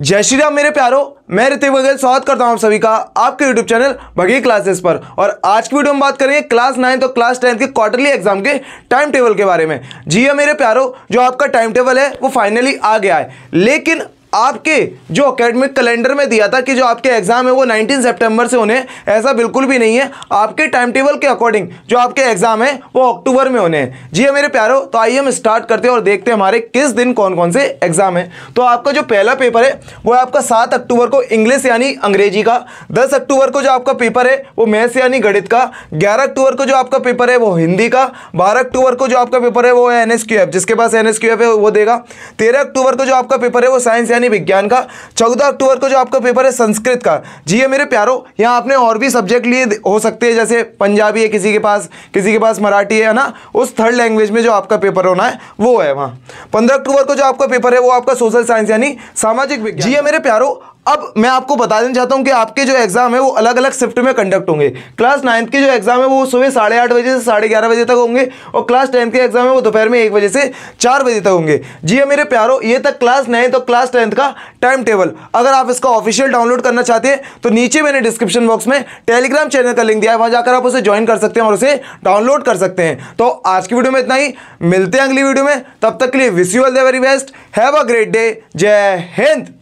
जय श्री राम मेरे प्यारो मैं ऋतिक बघेल स्वागत करता हूं आप सभी का आपके YouTube चैनल भगी क्लासेस पर और आज की वीडियो में बात करेंगे क्लास नाइन्थ और क्लास टेंथ के क्वार्टरली एग्जाम के टाइम टेबल के बारे में जी हाँ मेरे प्यारो जो आपका टाइम टेबल है वो फाइनली आ गया है लेकिन आपके जो अकेडमिक कैलेंडर में दिया था कि जो आपके एग्ज़ाम है वो 19 सितंबर से होने ऐसा बिल्कुल भी नहीं है आपके टाइम टेबल के अकॉर्डिंग जो आपके एग्ज़ाम है वो अक्टूबर में होने हैं जी है हाँ मेरे प्यारो तो आइए हम स्टार्ट करते हैं और देखते हैं हमारे किस दिन कौन कौन से एग्ज़ाम है तो आपका जो पहला पेपर है वो है आपका सात अक्टूबर को इंग्लिश यानी अंग्रेजी का दस अक्टूबर को जो आपका पेपर है वो मैथ्स यानी गणित का ग्यारह अक्टूबर को जो आपका पेपर है वो हिंदी का बारह अक्टूबर को जो आपका पेपर है वो है एन जिसके पास एन है वो देगा तेरह अक्टूबर को जो आपका पेपर है वो साइंस यानी यानी विज्ञान का चौदह अक्टूबर को जो आपका पेपर है संस्कृत का जी ये मेरे प्यारो यहाँ आपने और भी सब्जेक्ट लिए हो सकते हैं जैसे पंजाबी है किसी के पास किसी के पास मराठी है ना उस थर्ड लैंग्वेज में जो आपका पेपर होना है वो है वहाँ पंद्रह अक्टूबर को जो आपका पेपर है वो आपका सोशल साइंस यानी सामाजिक विज्ञान जी ये मेरे प्यारो अब मैं आपको बता देना चाहता हूँ कि आपके जो एग्ज़ाम है वो अलग अलग शिफ्ट में कंडक्ट होंगे क्लास नाइन्थ के जो एग्ज़ाम है वो सुबह साढ़े आठ बजे से साढ़े ग्यारह बजे तक होंगे और क्लास टेंथ के एग्ज़ाम है वो दोपहर में एक बजे से चार बजे तक होंगे जी है हाँ, मेरे प्यारो ये तक क्लास नाइन्थ और क्लास टेंथ का टाइम टेबल अगर आप इसका ऑफिशियल डाउनलोड करना चाहते हैं तो नीचे मैंने डिस्क्रिप्शन बॉक्स में टेलीग्राम चैनल का लिंक दिया है वहाँ जाकर आप उसे ज्वाइन कर सकते हैं और उसे डाउनलोड कर सकते हैं तो आज की वीडियो में इतना ही मिलते हैं अगली वीडियो में तब तक के लिए wish you all the very best have a great day जय हिंद